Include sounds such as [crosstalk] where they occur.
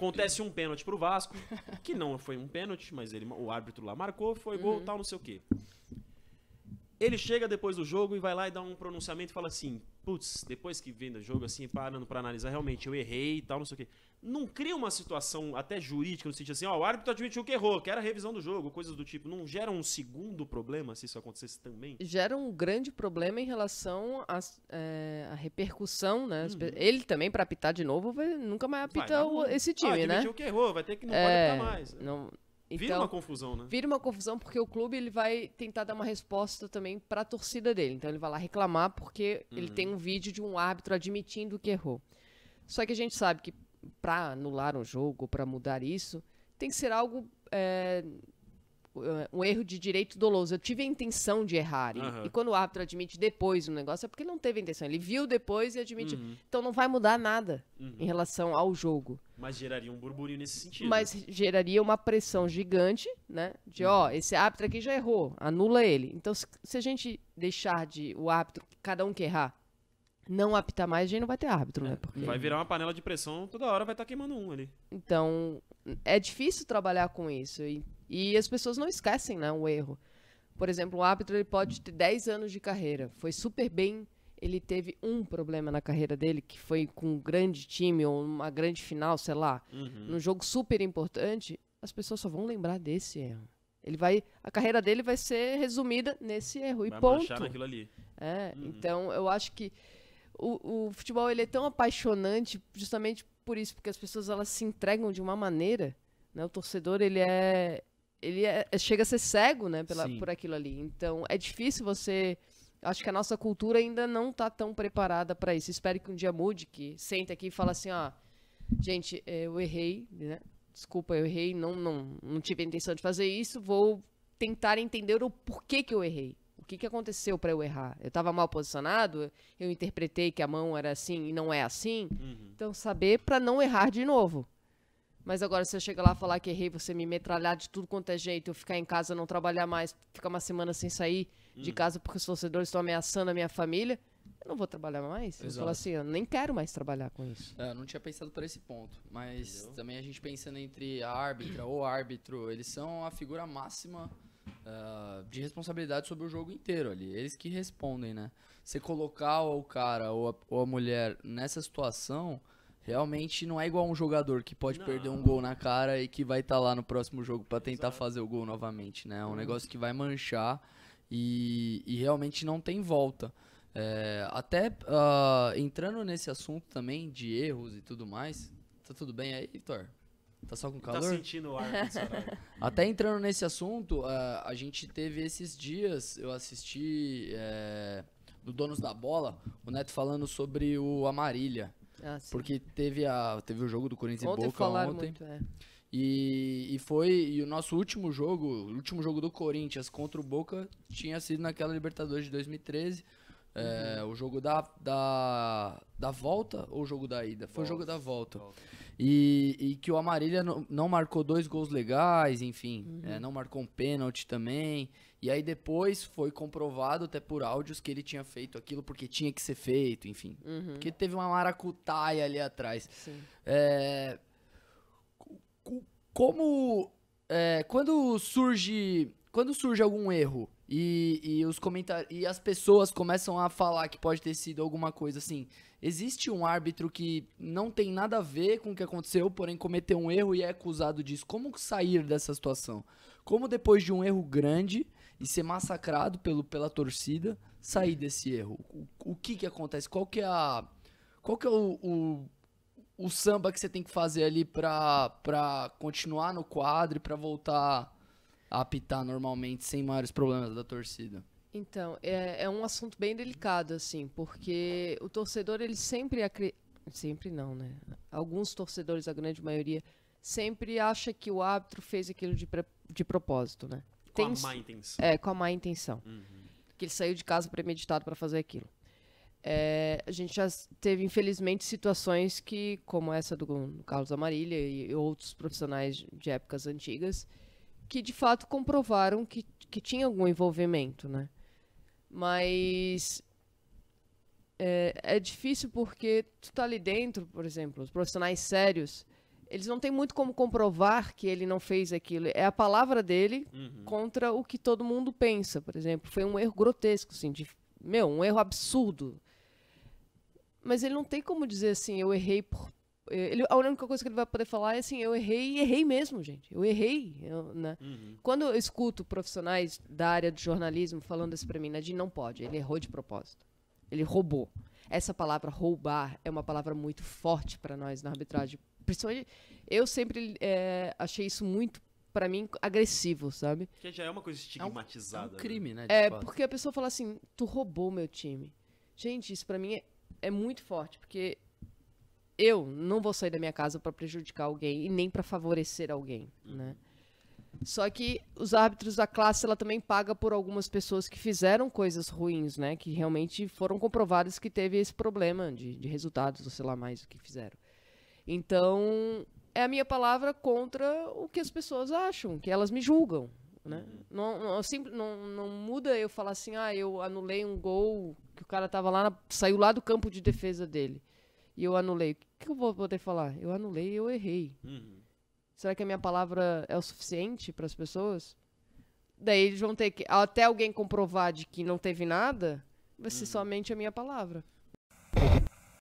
Acontece um pênalti pro Vasco, que não foi um pênalti, mas ele, o árbitro lá marcou, foi gol, uhum. tal, não sei o quê. Ele chega depois do jogo e vai lá e dá um pronunciamento e fala assim: putz, depois que vem o jogo, assim, parando para analisar, realmente eu errei e tal, não sei o quê. Não cria uma situação até jurídica, no sentido assim, ó, o árbitro admitiu que errou, que era a revisão do jogo, coisas do tipo. Não gera um segundo problema se isso acontecesse também? Gera um grande problema em relação à é, repercussão, né? Uhum. Ele também, para apitar de novo, vai, nunca mais apita vai, o, esse ah, time, ah, né? Admitiu que errou, vai ter que não é, pode apitar mais. Né? Não então, vira uma confusão, né? Vira uma confusão porque o clube ele vai tentar dar uma resposta também para a torcida dele. Então ele vai lá reclamar porque uhum. ele tem um vídeo de um árbitro admitindo que errou. Só que a gente sabe que para anular um jogo, para mudar isso, tem que ser algo é, um erro de direito doloso. Eu tive a intenção de errar. Uhum. E, quando o árbitro admite depois o negócio, é porque não teve intenção. Ele viu depois e admite. Uhum. Então não vai mudar nada uhum. em relação ao jogo. Mas geraria um burburinho nesse sentido. Mas geraria uma pressão gigante, né? De ó, uhum. esse árbitro aqui já errou, anula ele. Então, se, se a gente deixar de o árbitro, cada um que errar, não apitar mais, a gente não vai ter árbitro, né? é, né? Porque... Vai virar uma panela de pressão, toda hora vai estar tá queimando um ali. Então, é difícil trabalhar com isso. E e as pessoas não esquecem né, o erro. Por exemplo, o árbitro ele pode ter 10 anos de carreira, foi super bem, ele teve um problema na carreira dele, que foi com um grande time ou uma grande final, sei lá, uhum. num jogo super importante, as pessoas só vão lembrar desse erro. Ele vai, a carreira dele vai ser resumida nesse erro vai e ponto. naquilo ali. É, uhum. então eu acho que o, o, futebol ele é tão apaixonante justamente por isso, porque as pessoas elas se entregam de uma maneira, né? O torcedor ele é ele é, é, chega a ser cego, né, pela, por aquilo ali. Então, é difícil você. Acho que a nossa cultura ainda não está tão preparada para isso. Espero que um dia mude, que sente aqui e fala assim, ó, gente, é, eu errei, né? Desculpa, eu errei, não, não, não tive a intenção de fazer isso, vou tentar entender o porquê que eu errei. O que, que aconteceu para eu errar? Eu estava mal posicionado? Eu interpretei que a mão era assim e não é assim? Uhum. Então, saber para não errar de novo. Mas agora, se eu chegar lá e falar que errei, você me metralhar de tudo quanto é jeito, eu ficar em casa, não trabalhar mais, ficar uma semana sem sair hum. de casa porque os torcedores estão ameaçando a minha família, eu não vou trabalhar mais. Exato. Eu falo assim, eu nem quero mais trabalhar com isso. É, eu não tinha pensado por esse ponto. Mas Entendeu? também a gente pensando entre a árbitra ou árbitro, eles são a figura máxima uh, de responsabilidade sobre o jogo inteiro ali. Eles que respondem, né? Você colocar o cara ou a, ou a mulher nessa situação Realmente não é igual um jogador que pode não. perder um gol na cara e que vai estar tá lá no próximo jogo para tentar Exato. fazer o gol novamente, né? É um hum. negócio que vai manchar e, e realmente não tem volta. É, até uh, entrando nesse assunto também de erros e tudo mais. Tá tudo bem aí, Vitor? Tá só com tá calor? Tá sentindo o ar. [laughs] Até entrando nesse assunto, uh, a gente teve esses dias, eu assisti uh, do Donos da Bola, o Neto falando sobre o Amarilha, ah, porque teve, a, teve o jogo do Corinthians ontem e Boca ontem. Muito, é. e, e foi. E o nosso último jogo, o último jogo do Corinthians contra o Boca, tinha sido naquela Libertadores de 2013. É, uhum. É, o jogo da, da, da volta ou o jogo da ida? Foi o jogo da volta. volta. E, e que o Amarília não, não marcou dois gols legais, enfim. É, uhum. É, não marcou um pênalti também. E aí depois foi comprovado até por áudios que ele tinha feito aquilo porque tinha que ser feito, enfim. Uhum. Porque teve uma maracutaia ali atrás. Sim. É, como... É, quando surge... Quando surge algum erro e, e os comentar e as pessoas começam a falar que pode ter sido alguma coisa assim, existe um árbitro que não tem nada a ver com o que aconteceu, porém cometeu um erro e é acusado disso. Como sair dessa situação? Como depois de um erro grande e ser massacrado pelo, pela torcida, sair desse erro? O, o que que acontece? Qual que é a... Qual que é o, o, o samba que você tem que fazer ali pra, pra continuar no quadro e pra voltar a apitar normalmente sem maiores problemas da torcida? Então, é, é um assunto bem delicado, assim, porque o torcedor, ele sempre... Acri... Sempre não, né? Alguns torcedores, a grande maioria, sempre acha que o árbitro fez aquilo de, pre... de propósito, né? Com a má intenção. É, com a má intenção. Uhum. Que ele saiu de casa premeditado para fazer aquilo. É, a gente já teve, infelizmente, situações que, como essa do, do Carlos Amarília e outros profissionais de, de épocas antigas, que de fato comprovaram que, que tinha algum envolvimento, né? Mas é, é difícil porque tu tá ali dentro, por exemplo, os profissionais sérios, eles não têm muito como comprovar que ele não fez aquilo. É a palavra dele uhum. contra o que todo mundo pensa, por exemplo. Foi um erro grotesco, assim, de, meu, um erro absurdo. Mas ele não tem como dizer assim, eu errei por. Eh, ele, a única coisa que ele vai poder falar é assim, eu errei e errei mesmo, gente. Eu errei. Eu, né? uhum. Quando eu escuto profissionais da área de jornalismo falando isso pra mim, Nadine, não pode. Ele errou de propósito. Ele roubou. Essa palavra roubar é uma palavra muito forte para nós na arbitragem. Principalmente, eu sempre é, achei isso muito para mim, agressivo, sabe? Porque já é uma coisa estigmatizada. É um, é um né? crime, né? É, fato. porque a pessoa fala assim, tu roubou meu time. Gente, isso para mim é, é, muito forte, porque eu não vou sair da minha casa para prejudicar alguém e nem para favorecer alguém, uhum. né? Só que os árbitros da classe, ela também paga por algumas pessoas que fizeram coisas ruins, né? Que realmente foram comprovadas que teve esse problema de, de resultados, ou sei lá mais o que fizeram. Então, é a minha palavra contra o que as pessoas acham, que elas me julgam. Né? Uhum. Não, não, não, não muda eu falar assim, ah, eu anulei um gol que o cara tava lá, na, saiu lá do campo de defesa dele e eu anulei. O que, que eu vou poder falar? Eu anulei e eu errei. Uhum. Será que a minha palavra é o suficiente para as pessoas? Daí eles vão ter que. Até alguém comprovar de que não teve nada, vai ser uhum. somente a minha palavra.